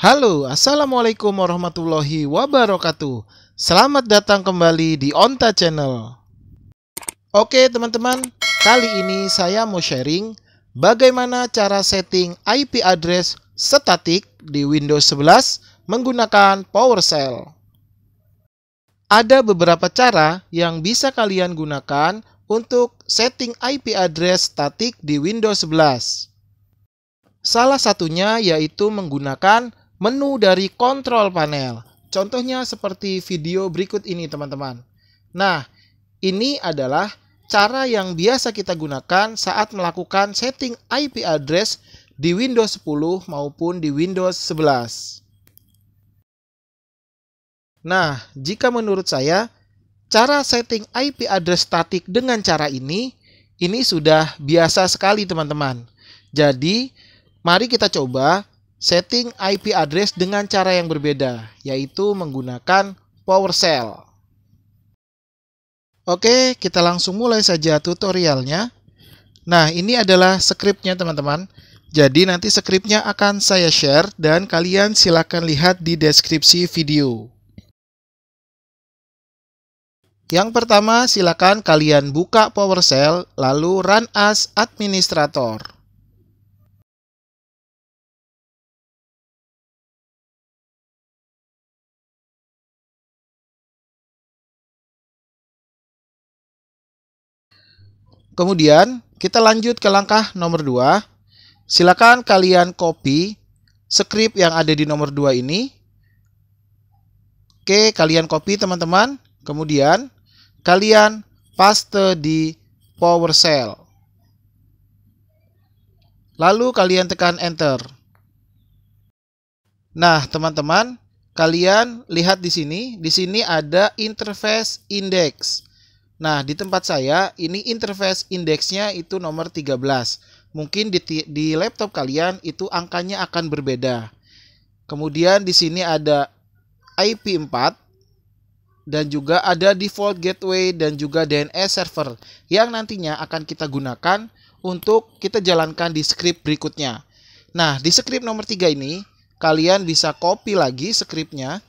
Halo, Assalamualaikum warahmatullahi wabarakatuh. Selamat datang kembali di Onta Channel. Oke teman-teman, kali ini saya mau sharing bagaimana cara setting IP address statik di Windows 11 menggunakan PowerShell. Ada beberapa cara yang bisa kalian gunakan untuk setting IP address statik di Windows 11. Salah satunya yaitu menggunakan menu dari kontrol panel. Contohnya seperti video berikut ini teman-teman. Nah, ini adalah cara yang biasa kita gunakan saat melakukan setting IP address di Windows 10 maupun di Windows 11. Nah, jika menurut saya, cara setting IP address statik dengan cara ini, ini sudah biasa sekali teman-teman. Jadi, mari kita coba setting IP address dengan cara yang berbeda, yaitu menggunakan PowerShell. Oke, kita langsung mulai saja tutorialnya. Nah, ini adalah scriptnya teman-teman. Jadi nanti scriptnya akan saya share dan kalian silakan lihat di deskripsi video. Yang pertama, silakan kalian buka PowerShell lalu run as administrator. Kemudian kita lanjut ke langkah nomor 2. Silakan kalian copy script yang ada di nomor 2 ini. Oke, kalian copy teman-teman. Kemudian kalian paste di PowerShell. Lalu kalian tekan enter. Nah, teman-teman, kalian lihat di sini, di sini ada interface index. Nah, di tempat saya ini interface indeksnya itu nomor 13. Mungkin di, di laptop kalian itu angkanya akan berbeda. Kemudian di sini ada IP4 dan juga ada default gateway dan juga DNS server yang nantinya akan kita gunakan untuk kita jalankan di script berikutnya. Nah, di script nomor 3 ini kalian bisa copy lagi scriptnya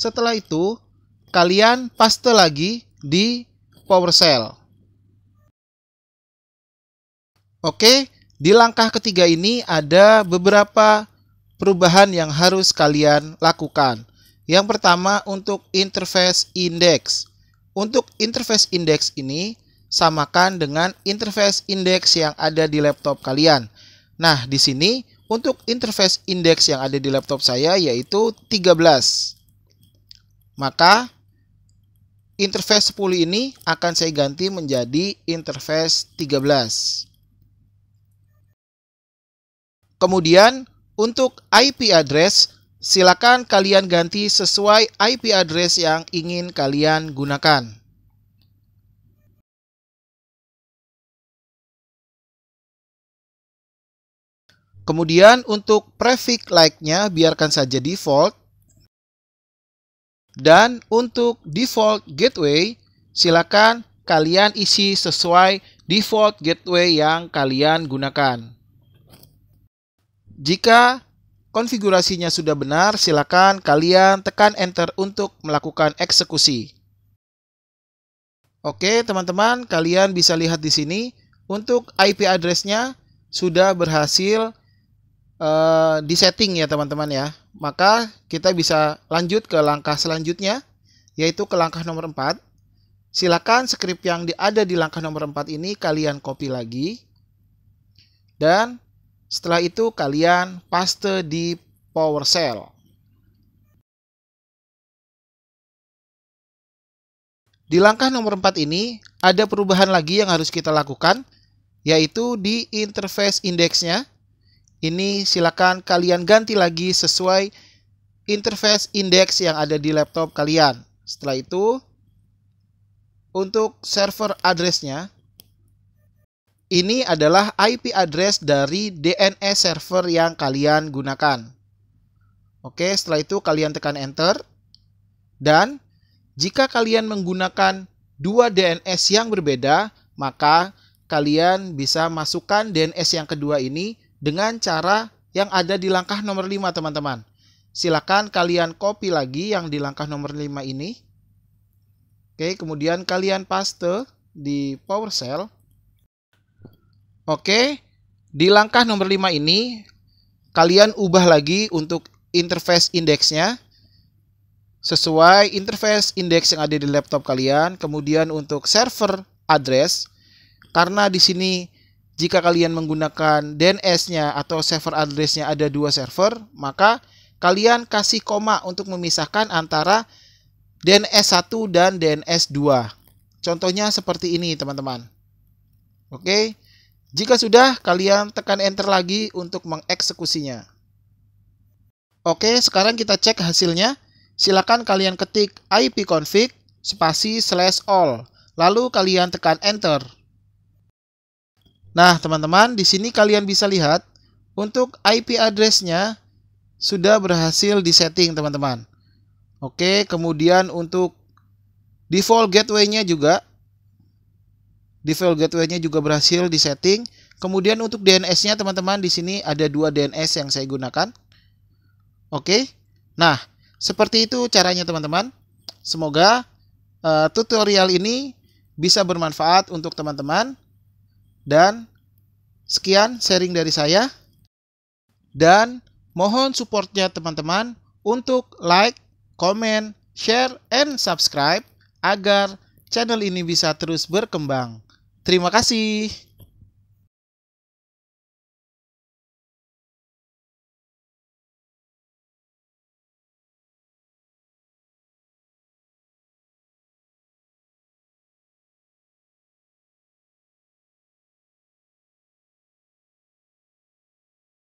Setelah itu, kalian paste lagi di PowerShell. Oke, di langkah ketiga ini ada beberapa perubahan yang harus kalian lakukan. Yang pertama untuk interface index. Untuk interface index ini samakan dengan interface index yang ada di laptop kalian. Nah, di sini untuk interface index yang ada di laptop saya yaitu 13. Maka interface 10 ini akan saya ganti menjadi interface 13. Kemudian untuk IP address, silakan kalian ganti sesuai IP address yang ingin kalian gunakan. Kemudian untuk prefix like-nya biarkan saja default. Dan untuk default gateway, silakan kalian isi sesuai default gateway yang kalian gunakan. Jika konfigurasinya sudah benar, silakan kalian tekan enter untuk melakukan eksekusi. Oke, teman-teman, kalian bisa lihat di sini untuk IP address-nya sudah berhasil uh, disetting ya, teman-teman ya maka kita bisa lanjut ke langkah selanjutnya, yaitu ke langkah nomor 4. Silakan skrip yang ada di langkah nomor 4 ini kalian copy lagi. Dan setelah itu kalian paste di PowerShell. Di langkah nomor 4 ini, ada perubahan lagi yang harus kita lakukan, yaitu di interface indexnya. Ini silakan kalian ganti lagi sesuai interface index yang ada di laptop kalian. Setelah itu, untuk server addressnya, ini adalah IP address dari DNS server yang kalian gunakan. Oke, setelah itu kalian tekan enter. Dan jika kalian menggunakan dua DNS yang berbeda, maka kalian bisa masukkan DNS yang kedua ini dengan cara yang ada di langkah nomor 5 teman-teman. Silakan kalian copy lagi yang di langkah nomor 5 ini. Oke, kemudian kalian paste di PowerShell. Oke, di langkah nomor 5 ini kalian ubah lagi untuk interface indexnya sesuai interface index yang ada di laptop kalian. Kemudian untuk server address karena di sini jika kalian menggunakan DNS-nya atau server address-nya ada dua server, maka kalian kasih koma untuk memisahkan antara DNS 1 dan DNS 2. Contohnya seperti ini, teman-teman. Oke. Jika sudah, kalian tekan enter lagi untuk mengeksekusinya. Oke, sekarang kita cek hasilnya. Silakan kalian ketik ipconfig spasi slash all, lalu kalian tekan enter. Nah, teman-teman, di sini kalian bisa lihat untuk IP address-nya sudah berhasil disetting, teman-teman. Oke, kemudian untuk default gateway-nya juga default gateway-nya juga berhasil disetting. Kemudian untuk DNS-nya, teman-teman, di sini ada dua DNS yang saya gunakan. Oke. Nah, seperti itu caranya, teman-teman. Semoga uh, tutorial ini bisa bermanfaat untuk teman-teman. Dan sekian sharing dari saya. Dan mohon supportnya teman-teman untuk like, comment, share, and subscribe agar channel ini bisa terus berkembang. Terima kasih.